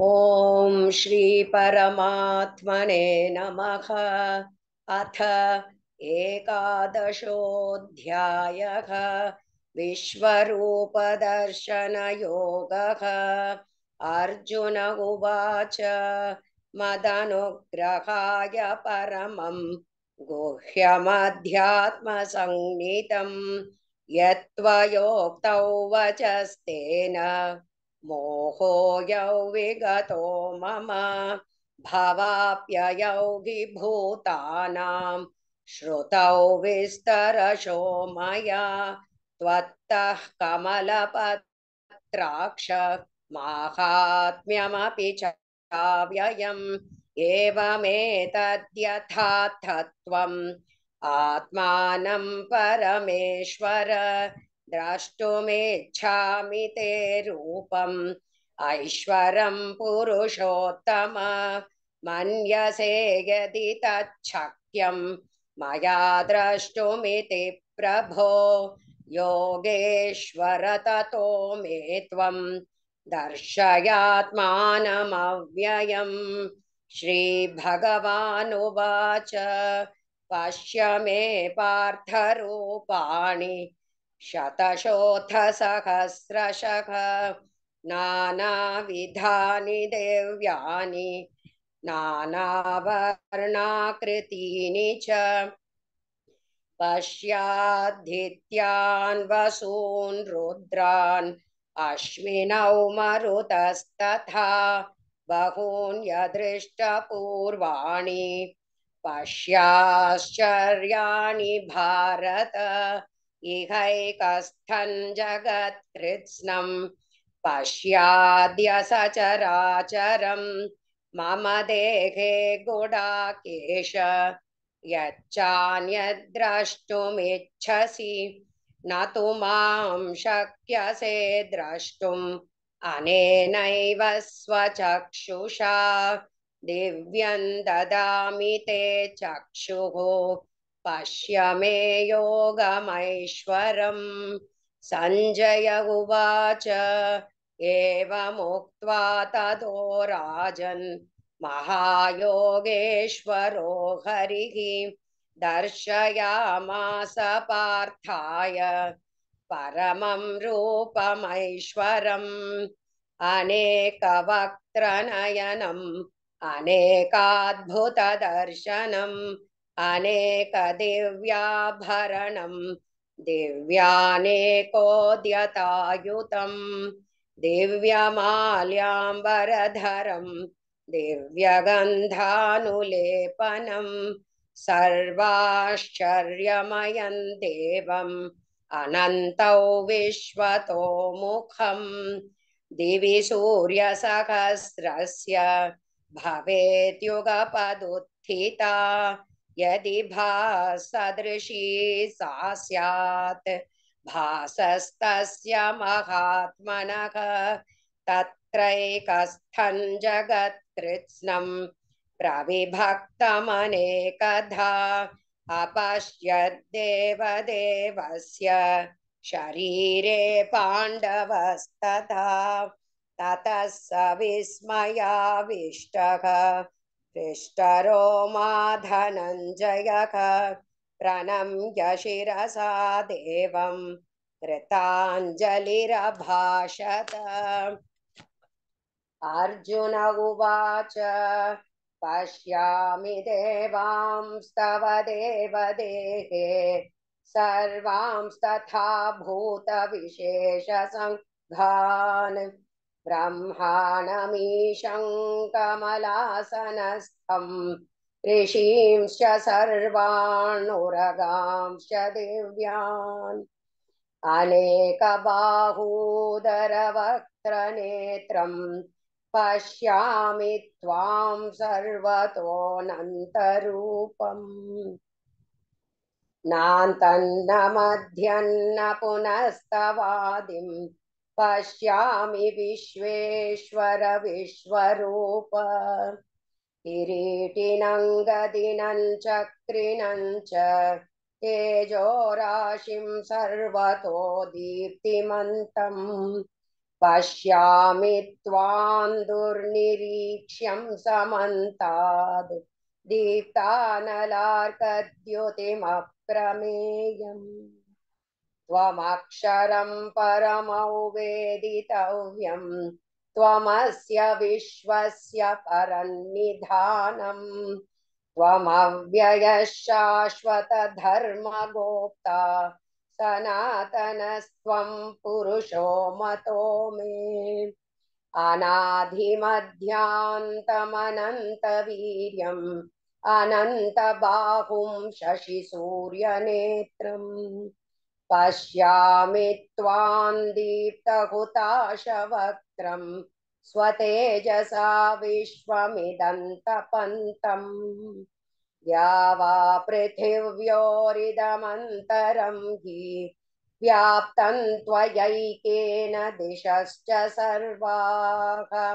श्री श्रीपरमात्मने नमः अथ एकादशोऽध्यायः विश्वरूपदर्शनयोगः अर्जुन उवाच मदनुग्रहाय परमं गुह्यमध्यात्मसंनितं यत्त्वयोक्तौ वचस्तेन मोहोऽयौ विगत मम भवाप्ययौ विभूतानां श्रुतौ विस्तरशो मया त्वत्तः कमलपत्राक्ष माहात्म्यमपि च व्ययम् एवमेतद्यथार्थत्वम् आत्मानं परमेश्वर द्रष्टुमेच्छामि ते रूपम् ऐश्वरं पुरुषोत्तम मन्यसे यदि तक्यम मया द्रष्टुमिति प्रभो योगेश्वर ततो मे त्वं दर्शयात्मानमव्ययम् श्रीभगवानुवाच पश्य मे पार्थरूपाणि शतशोऽथ सहस्रशः नानाविधानि देव्यानि नानावर्णाकृतीनि च पश्याद्धित्यान् वसून् रुद्रान् अश्विनौ मरुतस्तथा बहून् पश्याश्चर्याणि भारत इहैकस्थं जगत्कृत्स्नं पश्याद्य सचराचरं मम देहे गुडाकेश यच्चान्यद्द्रष्टुमिच्छसि न तु मां शक्यसे द्रष्टुम् अनेनैव स्वचक्षुषा दिव्यं ददामि ते चक्षुः पश्य मे योगमैश्वरं संजय उवाच एवमुक्त्वा ततो राजन् महायोगेश्वरो हरिः दर्शयामास पार्थाय परमं रूपमैश्वरम् अनेकवक्त्रनयनम् अनेकाद्भुतदर्शनम् अनेकदिव्याभरणं दिव्यानेकोद्यतायुतं दिव्यमाल्याम्बरधरं दिव्यगन्धानुलेपनं सर्वाश्चर्यमयं देवम् अनन्तौ विश्व मुखम दिवि से भवेद्युगपदुत्थिता यदि भासदृशी सा स्यात् भासस्तस्य महात्मनः तत्रैकस्थं जगत्कृत्स्नं प्रविभक्तमनेकधा अपश्यद्देवदेवस्य शरीरे पाण्डवस्तथा ततः स विस्मयाविष्टः तिष्ठरो मा धनञ्जयः प्रणम्य शिरसा देवं कृताञ्जलिरभाषत अर्जुन उवाच पश्यामि देवांस्तव देवदेहे सर्वांस्तथा भूतविशेषसङ्घान् ब्रह्माणमीशं कमलासनस्थम् ऋषींश्च सर्वाणुरगांश्च दिव्यान् अनेकबाहूदरवक्त्रनेत्रम् पश्यामि त्वां सर्वतोऽनन्तरूपम् नान्तन्न मध्यन्न पुनस्तवादिम् पश्यामि विश्वेश्वर विश्व किरीटिनं गदिनं च तेजोराशिं सर्वतो दीप्तिमन्तम् पश्यामि त्वां दुर्निरीक्ष्यं समन्ताद् दीप्तानलार्कद्योतिमप्रमेयम् त्वमक्षरं परमौ वेदितव्यं त्वमस्य विश्वस्य परन्निधानम् त्वमव्ययशाश्वतधर्मगोप्ता सनातनस्त्वं पुरुषो मतो मे अनाधिमध्यान्तमनन्तवीर्यम् अनन्तबाहुं शशिसूर्यनेत्रम् पश्यामि त्वां दीप्तहुताशवक्त्रम् स्वतेजसा विश्वमिदन्तपन्तम् या वा पृथिव्योरिदमन्तरं हि व्याप्तं त्वयैकेन दिशश्च सर्वाः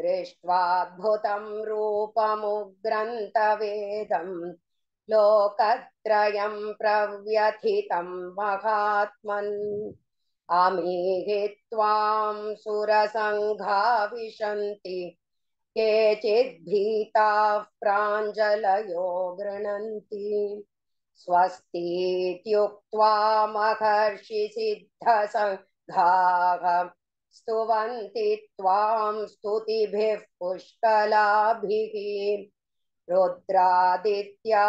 दृष्ट्वाद्भुतं रूपमुग्रन्तवेदम् लोकत्रयं प्रव्यथितं महात्मन् अमेहे त्वां सुरसङ्घा विशन्ति केचिद्भीताः प्राञ्जलयो गृह्णन्ति स्वस्तीत्युक्त्वा महर्षिसिद्धसङ्घाः स्तुवन्ति त्वां स्तुतिभिः पुष्कलाभिः रुद्रादित्या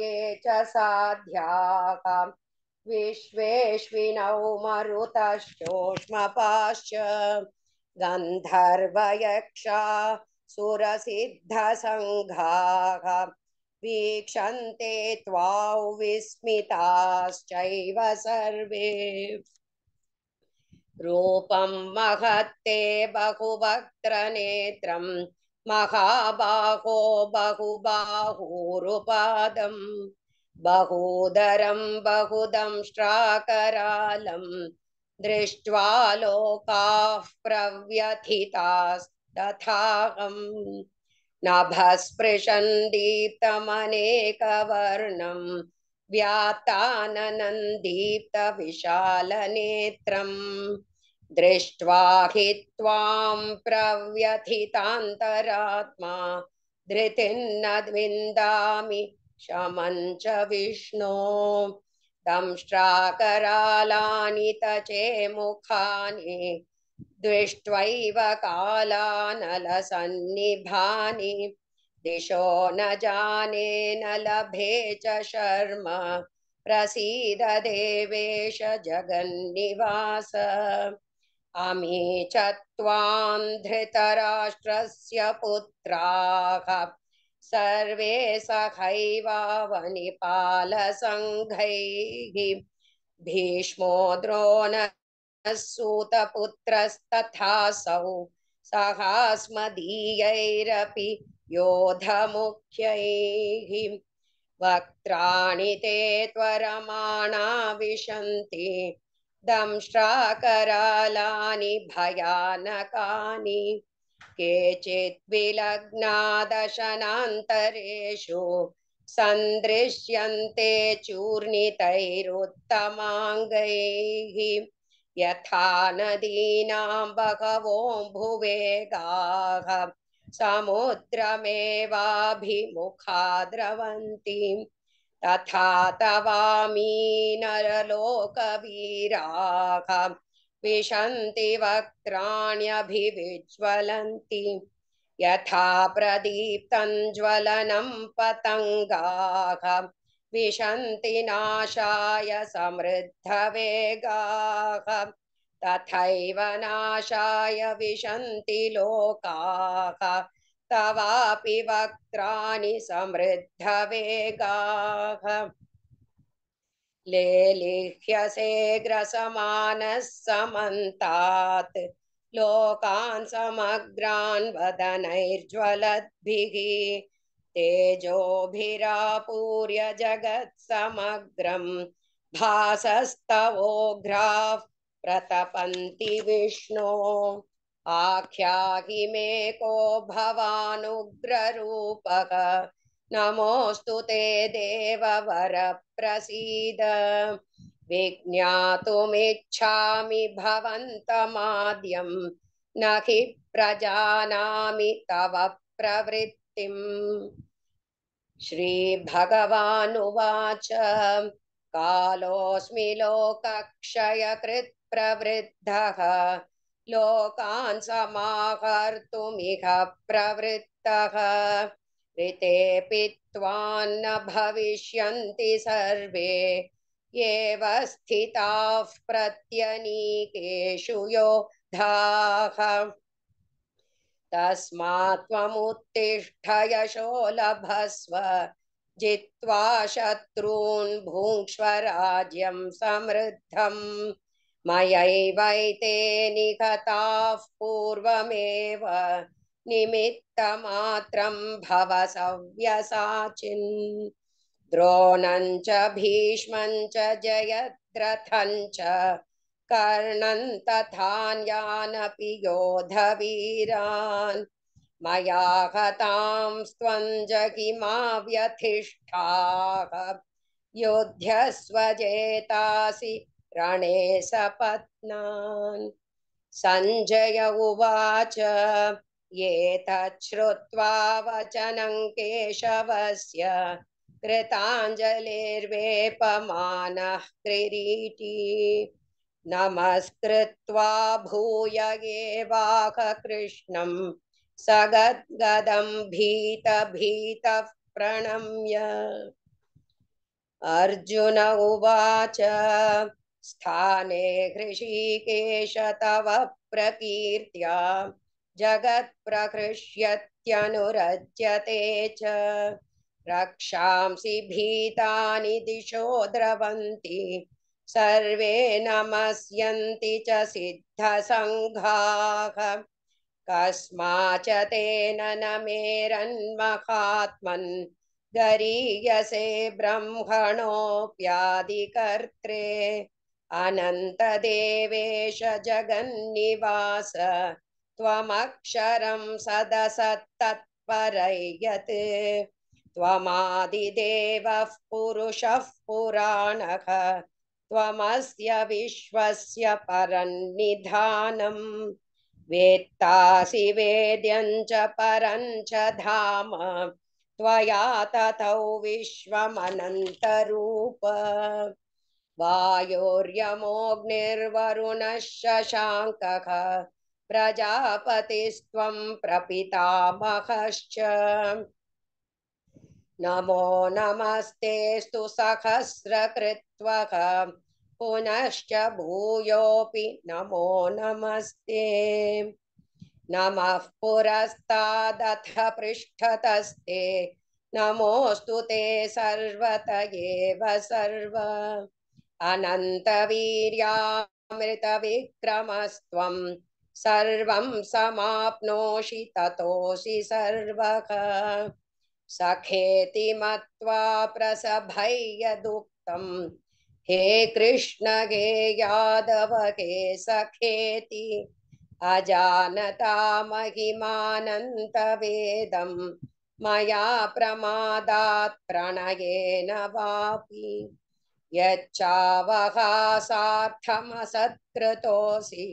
ये च साध्याः विश्वेष्विनौ मरुतश्चोष्मपाश्च गन्धर्वयक्षा सुरसिद्धसङ्घाः वीक्षन्ते विस्मिताश्चैव सर्वे रूपं महत्ते बहुवक्त्रनेत्रम् महाबाहो बहुबाहोरुपादं बहूदरं बहुदं श्राकरालं दृष्ट्वा लोकाः प्रव्यथितास्तथाहम् नभस्पृशन् दीप्तमनेकवर्णं व्याताननं दीप्तविशालनेत्रम् दृष्ट्वा हि त्वां प्रव्यथितान्तरात्मा धृतिन्न विन्दामि शमं च विष्णो दंष्ट्राकरालानि तचे मुखानि दृष्ट्वैव कालानलसन्निभानि दिशो न जाने न लभे च शर्म प्रसीद देवेश जगन्निवास अमी च त्वां धृतराष्ट्रस्य पुत्राः सर्वे सखैवावनिपालसङ्घैः भीष्मो द्रोणसूतपुत्रस्तथासौ सहास्मदीयैरपि योधमुख्यैः वक्त्राणि ते त्वरमाणा विशन्ति दंश्राकरालानि भयानकानि केचित् विलग्नादशनान्तरेषु सन्दृश्यन्ते चूर्णितैरुत्तमाङ्गैः यथा नदीनां समुद्रमेवाभिमुखा द्रवन्ति तथा तवामी नरलोकवीराः विशन्ति वक्त्राण्यभिविज्वलन्ति यथा प्रदीप्तं ज्वलनं पतङ्गाः विशन्ति नाशाय समृद्धवेगाः तथैव नाशाय विशन्ति लोकाः तवापि वक्त्राणि समृद्धवेगाः लेलिह्यसे ग्रसमानः समन्तात् लोकान् समग्रान् वदनैर्ज्वलद्भिः तेजोभिरापूर्य जगत्समग्रम् भासस्तवोघ्राः प्रतपन्ति विष्णो आख्याहि मे को भवानुग्ररूपः नमोऽस्तु ते देववरप्रसीद विज्ञातुमिच्छामि भवन्तमाद्यं न हि प्रजानामि तव प्रवृत्तिम् श्रीभगवानुवाच कालोऽस्मि लोकक्षयकृत्प्रवृद्धः लोकान् समाहर्तुमिह प्रवृत्तः ऋतेऽपि त्वान्न भविष्यन्ति सर्वे एव स्थिताः प्रत्यनीकेषु योधाः लभस्व जित्वा शत्रून् भुङ्क्ष्व राज्यं समृद्धम् मयैवैते निगताः पूर्वमेव निमित्तमात्रं भव सव्यसाचिन् द्रोणं च भीष्मं च जयद्रथं च कर्णं तथान्यानपि योधवीरान् मया हतां व्यतिष्ठा व्यथिष्ठाः योध्यस्वजेतासि रणे सपत्नान् उवाच एतच्छ्रुत्वा वचनं केशवस्य कृताञ्जलिर्वेपमानः क्रीटी नमस्कृत्वा भूय सगद्गदम भीत भीत प्रणम्य अर्जुन उवाच स्थाने हृषीकेश तव प्रकीर्त्या जगत्प्रकृष्यत्यनुरज्यते च रक्षांसि भीतानि दिशो द्रवन्ति सर्वे नमस्यन्ति च सिद्धसङ्घाः कस्माच तेन न मेरन्महात्मन् गरीयसे ब्रह्मणोऽप्यादिकर्त्रे अनन्तदेवेश जगन्निवास त्वमक्षरं सदसत्तत्परै यत् त्वमादिदेवः पुरुषः पुराणः त्वमस्य विश्वस्य परन्निधानम् वेत्तासि वेद्यं च परं च धाम त्वया ततौ विश्वमनन्तरूप वायोर्यमोऽग्निर्वरुणश्शशाङ्कः प्रजापतिस्त्वं प्रपितामहश्च नमो नमस्तेस्तु सहस्रकृत्वः पुनश्च भूयोऽपि नमो नमस्ते नमः पुरस्तादथ पृष्ठतस्ते नमोऽस्तु ते सर्वत एव सर्व अनन्तवीर्यामृतविक्रमस्त्वं सर्वं समाप्नोषि ततोऽसि सर्वः सखेति मत्वा प्रसभय्यदुक्तं हे कृष्ण हे यादव हे सखेति अजानता महिमानन्तवेदं मया प्रमादात् प्रणयेन वापि यच्छावः सार्थमसत्कृतोऽसि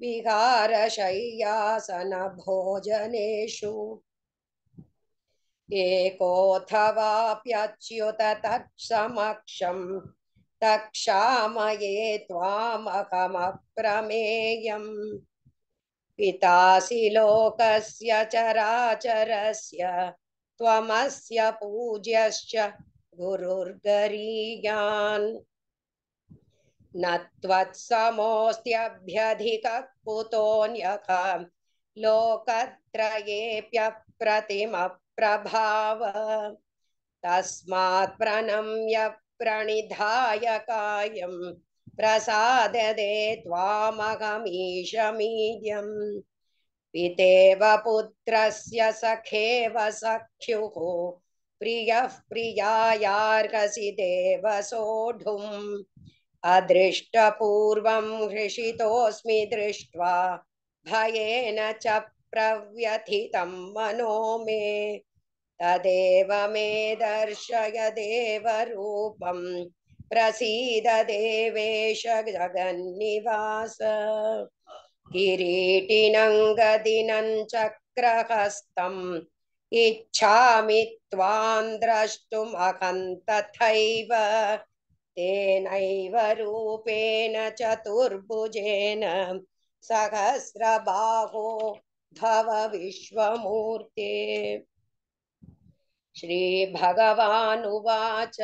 विहारशय्यासनभोजनेषु एकोऽथवाप्यच्युत तत्समक्षं तक्षामये त्वामहमप्रमेयम् पितासि लोकस्य चराचरस्य त्वमस्य पूज्यश्च गुरुर्गरीयान् न त्वत्समोऽस्त्यभ्यधिकः कुतोऽन्यथा लोकत्रयेऽप्यप्रतिमप्रभाव तस्मात् प्रणम्य प्रणिधाय कायं प्रसाददे त्वामहमीशमीड्यम् पितेव पुत्रस्य सखेव सख्युः प्रियः प्रियासी देवसोढुम् अदृष्टपूर्व हृषितोऽस्मि दृष्ट्वा भयेन च प्रव्यथि मनो मे तदेव मे दर्शय देवरूपं प्रसीद देवेश जगन्निवास किरीटिनं गदिनं चक्रहस्तम् इच्छामि त्वां द्रष्टुमहन्तथैव तेनैव रूपेण चतुर्भुजेन सहस्रबाहो धव विश्वमूर्ते श्रीभगवानुवाच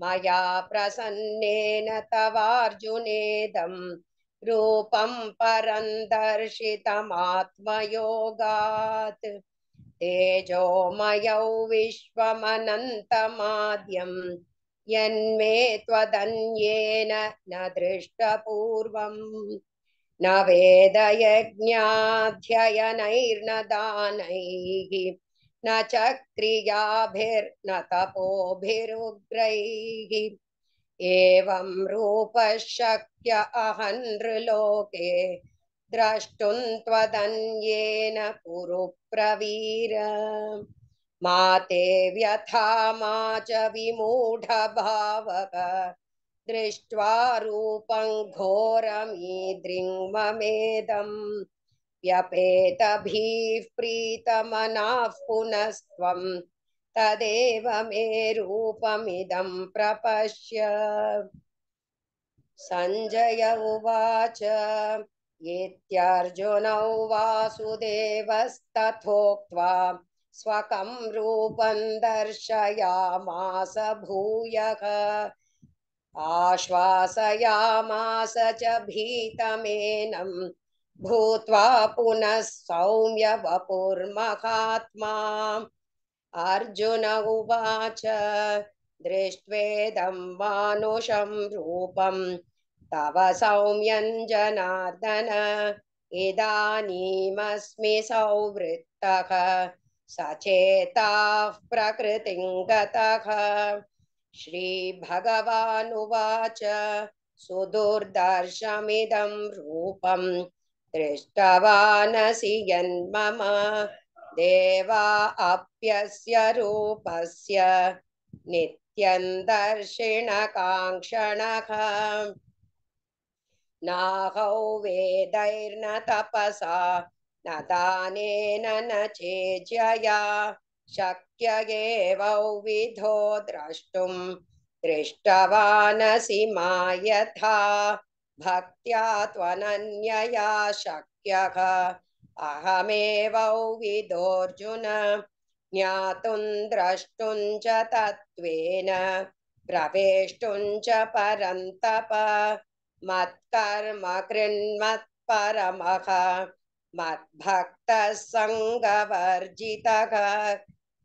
मया प्रसन्नेन तवार्जुनेदं रूपं परं दर्शितमात्मयोगात् तेजोमयौ विश्वमनन्तमाद्यम् यन्मे त्वदन्येन न दृष्टपूर्वम् न वेदयज्ञाध्ययनैर्न दानैः न च क्रियाभिर्न तपोभिरुग्रैः एवं रूपशक्य अहन् नृलोके द्रष्टुं त्वदन्येन पुरुप्रवीर मा ते व्यथा मा च विमूढभावक दृष्ट्वा रूपं घोरमीदृङ्ममेदम् भीः प्रीतमनाः पुनस्त्वं तदेव मे रूपमिदं प्रपश्य सञ्जय उवाच एत्यर्जुनौ वासुदेवस्तथोक्त्वा स्वकं रूपं दर्शयामास भूयः आश्वासयामास च भीतमेनं भूत्वा पुनः सौम्य वपुर्महात्मा अर्जुन उवाच दृष्ट्वेदं मानुषं रूपम् तव सौम्यञ्जनार्दन इदानीमस्मि सौवृत्तः सचेताः प्रकृतिं गतः श्रीभगवानुवाच सुदुर्दर्शमिदं रूपं दृष्टवानसि यन्मम देवा अप्यस्य रूपस्य नित्यं दर्शिणकाङ्क्षणः नाहौ वेदैर्न तपसा न दानेन न चेज्यया शक्य एव विधो द्रष्टुं दृष्टवानसि मा यथा भक्त्या त्वनन्यया शक्यः अहमेवौ विदोऽर्जुन ज्ञातुं द्रष्टुं च तत्त्वेन प्रवेष्टुं च परन्तप मत्कर्मकृन्मत्परमः मद्भक्तसङ्गवर्जितः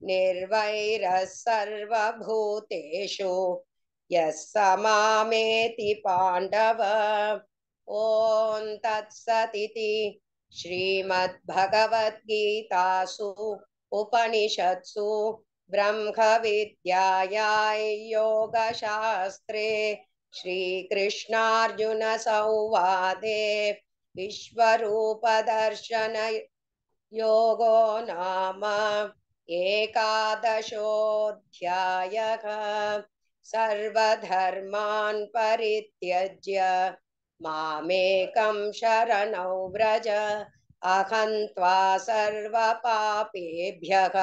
निर्वैरः सर्वभूतेषु यः पाण्डव ॐ तत्सदिति श्रीमद्भगवद्गीतासु उपनिषत्सु ब्रह्मविद्यायाय योगशास्त्रे श्रीकृष्णार्जुनसंवादे योगो नाम एकादशोऽध्यायः सर्वधर्मान् परित्यज्य मामेकं शरणौ व्रज अहं त्वा सर्वपापेभ्यः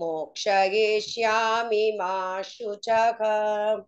मोक्षयिष्यामि मा शुचः